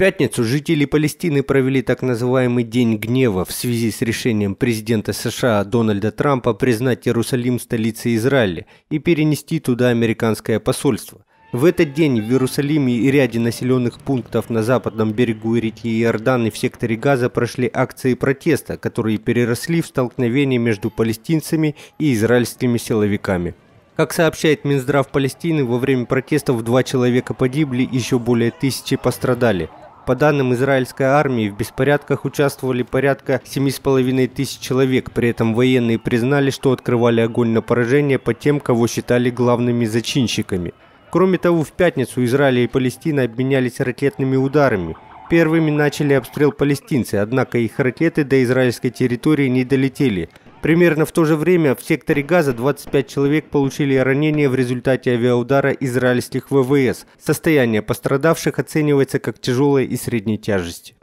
пятницу жители Палестины провели так называемый День гнева в связи с решением президента США Дональда Трампа признать Иерусалим столицей Израиля и перенести туда американское посольство. В этот день в Иерусалиме и ряде населенных пунктов на западном берегу реки Иордан и в секторе Газа прошли акции протеста, которые переросли в столкновение между палестинцами и израильскими силовиками. Как сообщает Минздрав Палестины, во время протестов два человека погибли, еще более тысячи пострадали – по данным израильской армии, в беспорядках участвовали порядка 7,5 тысяч человек. При этом военные признали, что открывали огонь на поражение по тем, кого считали главными зачинщиками. Кроме того, в пятницу Израиль и Палестина обменялись ракетными ударами. Первыми начали обстрел палестинцы, однако их ракеты до израильской территории не долетели – Примерно в то же время в секторе Газа 25 человек получили ранения в результате авиаудара израильских ВВС. Состояние пострадавших оценивается как тяжелое и средней тяжести.